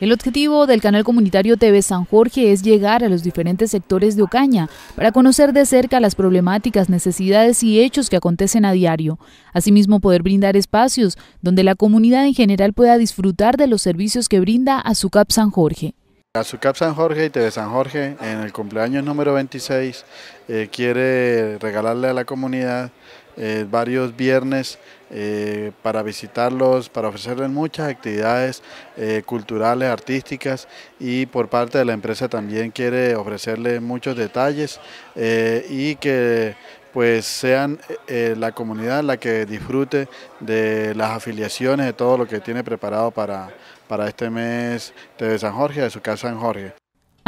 El objetivo del canal comunitario TV San Jorge es llegar a los diferentes sectores de Ocaña para conocer de cerca las problemáticas, necesidades y hechos que acontecen a diario. Asimismo, poder brindar espacios donde la comunidad en general pueda disfrutar de los servicios que brinda Azucap San Jorge. Azucap San Jorge y TV San Jorge en el cumpleaños número 26 eh, quiere regalarle a la comunidad eh, varios viernes eh, para visitarlos, para ofrecerles muchas actividades eh, culturales, artísticas y por parte de la empresa también quiere ofrecerles muchos detalles y que pues sean la comunidad la que disfrute de las afiliaciones, de todo lo que tiene preparado para, para este mes de San Jorge, de su casa San Jorge.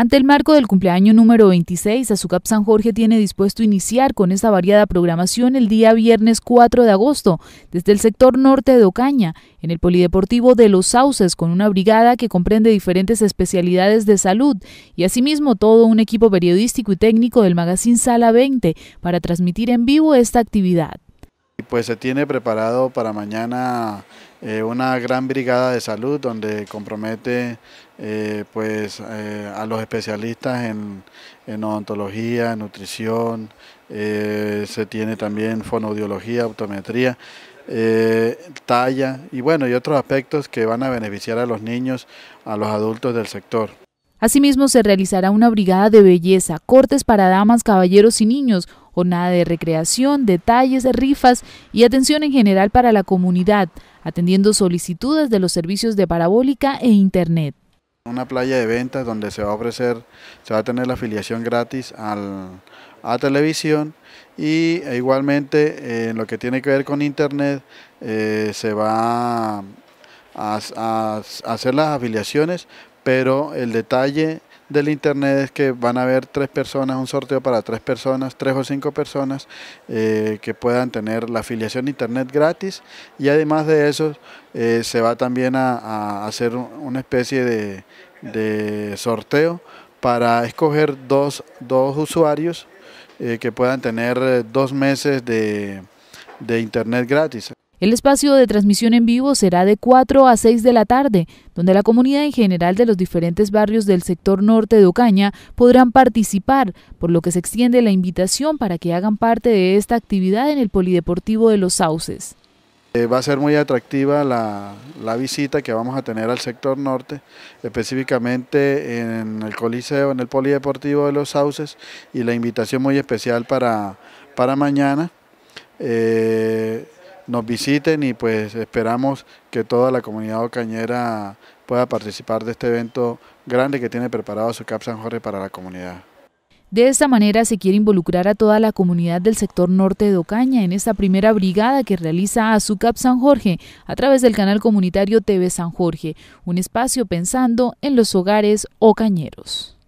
Ante el marco del cumpleaños número 26, Azucap San Jorge tiene dispuesto iniciar con esta variada programación el día viernes 4 de agosto, desde el sector norte de Ocaña, en el Polideportivo de Los Sauces, con una brigada que comprende diferentes especialidades de salud y asimismo todo un equipo periodístico y técnico del magazine Sala 20 para transmitir en vivo esta actividad. Y Pues se tiene preparado para mañana eh, una gran brigada de salud donde compromete eh, pues, eh, a los especialistas en, en odontología, nutrición, se tiene también fonoaudiología, optometría. talla y bueno, y otros aspectos que van a beneficiar a los niños, a los adultos del sector. Asimismo, se realizará una brigada de belleza, cortes para damas, caballeros y niños, jornada de recreación, detalles, rifas y atención en general para la comunidad, atendiendo solicitudes de los servicios de parabólica e internet. Una playa de ventas donde se va a ofrecer, se va a tener la afiliación gratis a televisión y e igualmente eh, en lo que tiene que ver con internet eh, se va a hacer las afiliaciones, pero el detalle del internet es que van a haber tres personas, un sorteo para tres personas, tres o cinco personas eh, que puedan tener la afiliación internet gratis y además de eso eh, se va también a, hacer una especie de, sorteo para escoger dos, usuarios eh, que puedan tener dos meses de, de internet gratis. El espacio de transmisión en vivo será de 4 a 6 de la tarde, donde la comunidad en general de los diferentes barrios del sector norte de Ocaña podrán participar, por lo que se extiende la invitación para que hagan parte de esta actividad en el Polideportivo de los Sauces. Eh, va a ser muy atractiva la, visita que vamos a tener al sector norte, específicamente en el Coliseo, en el Polideportivo de los Sauces, y la invitación muy especial para, mañana. Eh, nos visiten y pues esperamos que toda la comunidad ocañera pueda participar de este evento grande que tiene preparado su CAP San Jorge para la comunidad. De esta manera se quiere involucrar a toda la comunidad del sector norte de Ocaña en esta primera brigada que realiza Cap San Jorge a través del canal comunitario TV San Jorge, un espacio pensando en los hogares ocañeros.